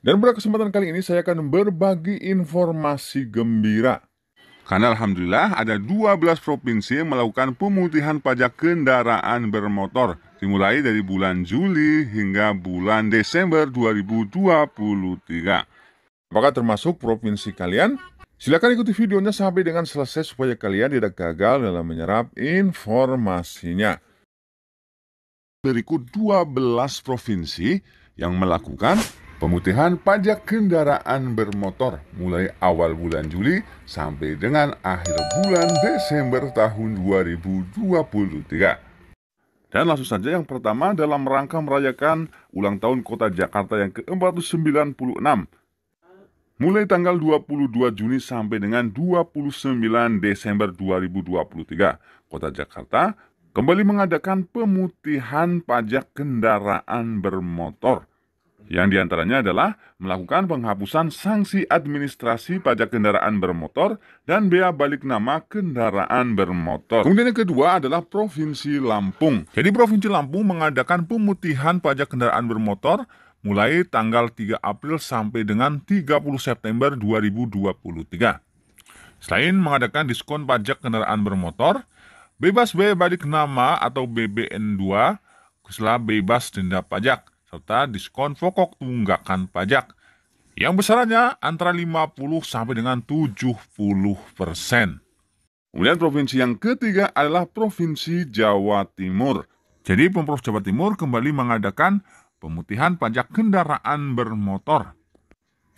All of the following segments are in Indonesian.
Dan pada kesempatan kali ini saya akan berbagi informasi gembira. Karena Alhamdulillah ada 12 provinsi yang melakukan pemutihan pajak kendaraan bermotor dimulai dari bulan Juli hingga bulan Desember 2023. Apakah termasuk provinsi kalian? Silahkan ikuti videonya sampai dengan selesai supaya kalian tidak gagal dalam menyerap informasinya. Berikut 12 provinsi yang melakukan Pemutihan pajak kendaraan bermotor mulai awal bulan Juli sampai dengan akhir bulan Desember tahun 2023. Dan langsung saja yang pertama dalam rangka merayakan ulang tahun kota Jakarta yang ke-496. Mulai tanggal 22 Juni sampai dengan 29 Desember 2023, kota Jakarta kembali mengadakan pemutihan pajak kendaraan bermotor yang diantaranya adalah melakukan penghapusan sanksi administrasi pajak kendaraan bermotor dan bea balik nama kendaraan bermotor. Kemudian yang kedua adalah Provinsi Lampung. Jadi Provinsi Lampung mengadakan pemutihan pajak kendaraan bermotor mulai tanggal 3 April sampai dengan 30 September 2023. Selain mengadakan diskon pajak kendaraan bermotor, bebas bea balik nama atau BBN2, setelah bebas denda pajak, serta diskon pokok tunggakan pajak yang besarannya antara 50 sampai dengan 70 persen. Kemudian provinsi yang ketiga adalah Provinsi Jawa Timur. Jadi Pemprov Jawa Timur kembali mengadakan pemutihan pajak kendaraan bermotor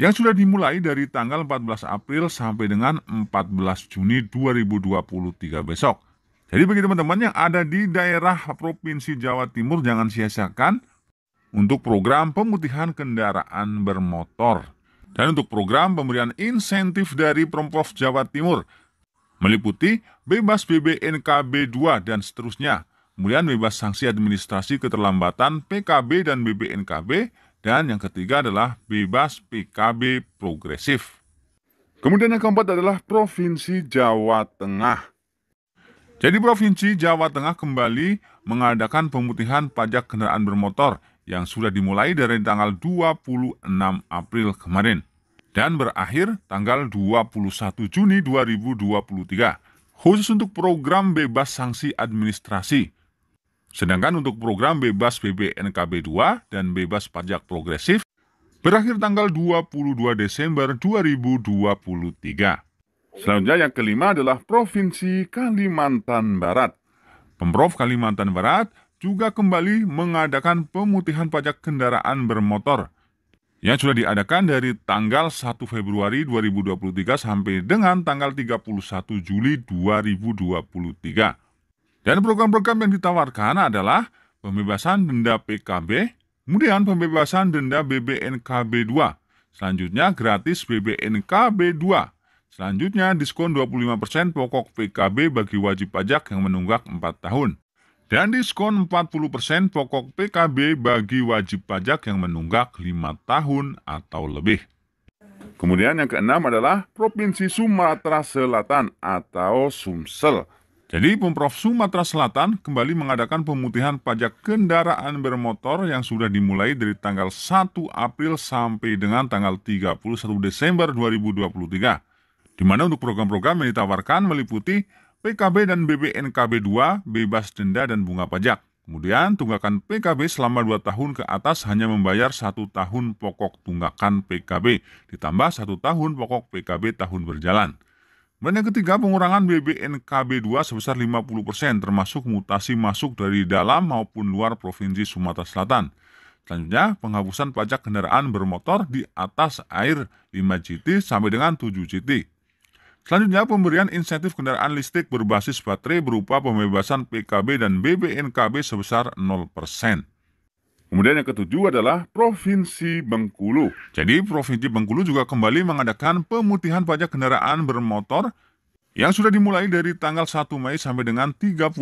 yang sudah dimulai dari tanggal 14 April sampai dengan 14 Juni 2023 besok. Jadi bagi teman-teman yang ada di daerah Provinsi Jawa Timur jangan sia-siakan untuk program pemutihan kendaraan bermotor dan untuk program pemberian insentif dari Pemprov Jawa Timur meliputi bebas BBNKB 2 dan seterusnya, kemudian bebas sanksi administrasi keterlambatan PKB dan BBNKB, dan yang ketiga adalah bebas PKB progresif. Kemudian yang keempat adalah Provinsi Jawa Tengah. Jadi Provinsi Jawa Tengah kembali mengadakan pemutihan pajak kendaraan bermotor yang sudah dimulai dari tanggal 26 April kemarin dan berakhir tanggal 21 Juni 2023 khusus untuk program bebas sanksi administrasi. Sedangkan untuk program bebas BPNKB 2 dan bebas pajak progresif berakhir tanggal 22 Desember 2023. Selanjutnya yang kelima adalah Provinsi Kalimantan Barat. Pemprov Kalimantan Barat juga kembali mengadakan pemutihan pajak kendaraan bermotor yang sudah diadakan dari tanggal 1 Februari 2023 sampai dengan tanggal 31 Juli 2023. Dan program-program yang ditawarkan adalah pembebasan denda PKB, kemudian pembebasan denda BBNKB 2, selanjutnya gratis BBNKB 2, Selanjutnya, diskon 25% pokok PKB bagi wajib pajak yang menunggak 4 tahun dan diskon 40% pokok PKB bagi wajib pajak yang menunggak 5 tahun atau lebih. Kemudian yang keenam adalah Provinsi Sumatera Selatan atau Sumsel. Jadi Pemprov Sumatera Selatan kembali mengadakan pemutihan pajak kendaraan bermotor yang sudah dimulai dari tanggal 1 April sampai dengan tanggal 31 Desember 2023. Di mana untuk program-program yang ditawarkan meliputi PKB dan BBNKB 2 bebas denda dan bunga pajak. Kemudian tunggakan PKB selama 2 tahun ke atas hanya membayar satu tahun pokok tunggakan PKB, ditambah satu tahun pokok PKB tahun berjalan. Dan yang ketiga, pengurangan BBNKB 2 sebesar 50% termasuk mutasi masuk dari dalam maupun luar Provinsi Sumatera Selatan. Selanjutnya, penghapusan pajak kendaraan bermotor di atas air 5 GT sampai dengan 7 GT. Selanjutnya, pemberian insentif kendaraan listrik berbasis baterai berupa pembebasan PKB dan BBNKB sebesar 0%. Kemudian yang ketujuh adalah Provinsi Bengkulu. Jadi Provinsi Bengkulu juga kembali mengadakan pemutihan pajak kendaraan bermotor yang sudah dimulai dari tanggal 1 Mei sampai dengan 31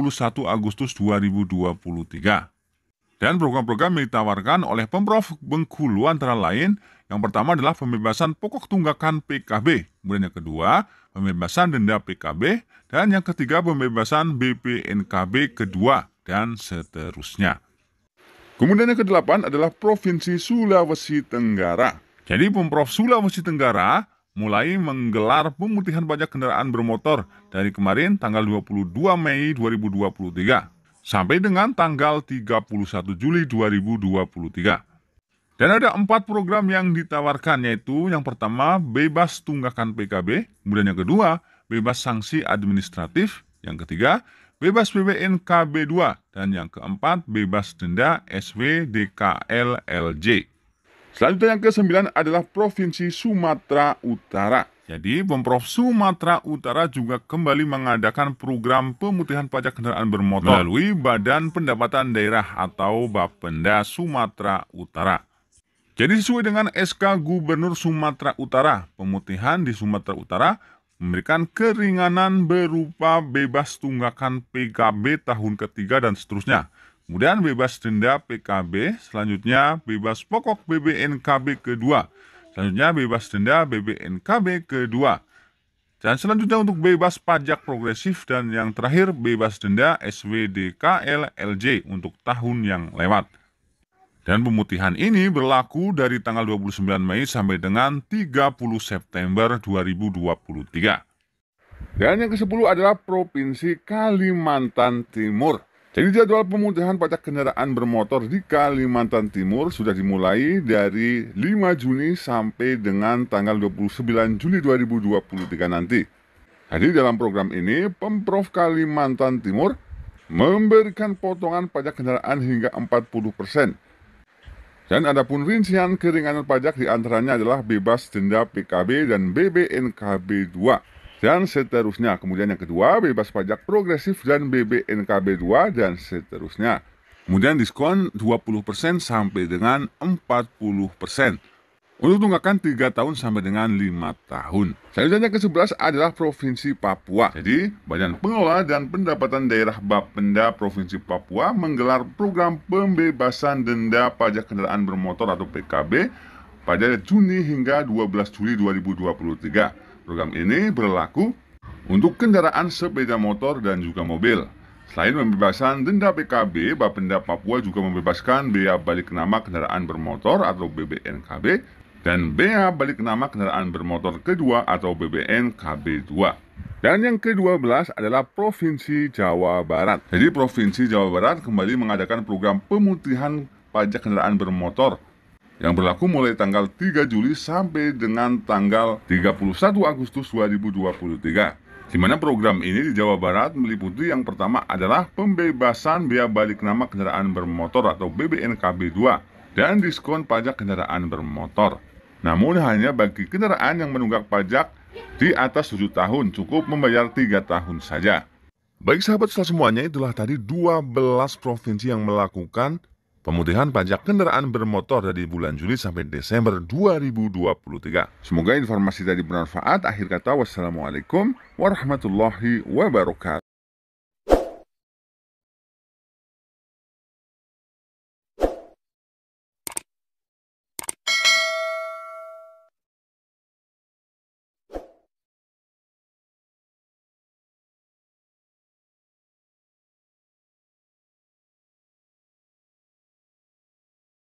Agustus 2023. Dan program-program yang ditawarkan oleh Pemprov Bengkulu antara lain yang pertama adalah pembebasan pokok tunggakan PKB. Kemudian yang kedua, pembebasan denda PKB. Dan yang ketiga, pembebasan BPNKB kedua, dan seterusnya. Kemudian yang kedelapan adalah Provinsi Sulawesi Tenggara. Jadi Pemprov Sulawesi Tenggara mulai menggelar pemutihan pajak kendaraan bermotor dari kemarin tanggal 22 Mei 2023 sampai dengan tanggal 31 Juli 2023. Dan ada empat program yang ditawarkan yaitu yang pertama bebas tunggakan PKB, kemudian yang kedua bebas sanksi administratif, yang ketiga bebas BBN KB2, dan yang keempat bebas denda SWDKLLJ. Selanjutnya yang ke kesembilan adalah Provinsi Sumatera Utara. Jadi, Pemprov Sumatera Utara juga kembali mengadakan program pemutihan pajak kendaraan bermotor melalui Badan Pendapatan Daerah atau Bapenda Sumatera Utara. Jadi sesuai dengan SK Gubernur Sumatera Utara, pemutihan di Sumatera Utara memberikan keringanan berupa bebas tunggakan PKB tahun ketiga dan seterusnya. Kemudian bebas denda PKB, selanjutnya bebas pokok BBNKB kedua, selanjutnya bebas denda BBNKB kedua. Dan selanjutnya untuk bebas pajak progresif dan yang terakhir bebas denda SWDKL LJ untuk tahun yang lewat. Dan pemutihan ini berlaku dari tanggal 29 Mei sampai dengan 30 September 2023. Dan yang ke-10 adalah Provinsi Kalimantan Timur. Jadi jadwal pemutihan pajak kendaraan bermotor di Kalimantan Timur sudah dimulai dari 5 Juni sampai dengan tanggal 29 Juli 2023 nanti. Jadi dalam program ini, Pemprov Kalimantan Timur memberikan potongan pajak kendaraan hingga 40 persen dan adapun rincian keringanan pajak diantaranya adalah bebas denda PKB dan BBNKB 2 dan seterusnya. Kemudian yang kedua, bebas pajak progresif dan BBNKB 2 dan seterusnya. Kemudian diskon 20% sampai dengan 40% untuk tunggakan 3 tahun sampai dengan 5 tahun. Selanjutnya ke-11 adalah Provinsi Papua. Jadi, Badan Pengelola dan Pendapatan Daerah Bapenda Provinsi Papua menggelar program pembebasan denda pajak kendaraan bermotor atau PKB pada Juni hingga 12 Juli 2023. Program ini berlaku untuk kendaraan sepeda motor dan juga mobil. Selain pembebasan denda PKB, Bapenda Papua juga membebaskan bea balik nama kendaraan bermotor atau BBNKB dan BA balik nama kendaraan bermotor kedua atau BBN KB2. Dan yang ke-12 adalah Provinsi Jawa Barat. Jadi Provinsi Jawa Barat kembali mengadakan program pemutihan pajak kendaraan bermotor yang berlaku mulai tanggal 3 Juli sampai dengan tanggal 31 Agustus 2023 di mana program ini di Jawa Barat meliputi yang pertama adalah pembebasan biaya balik nama kendaraan bermotor atau BBNKB 2 dan diskon pajak kendaraan bermotor. Namun hanya bagi kendaraan yang menunggak pajak di atas 7 tahun cukup membayar 3 tahun saja. Baik sahabat setelah semuanya itulah tadi 12 provinsi yang melakukan pemutihan pajak kendaraan bermotor dari bulan Juli sampai Desember 2023. Semoga informasi tadi bermanfaat. Akhir kata wassalamualaikum warahmatullahi wabarakatuh.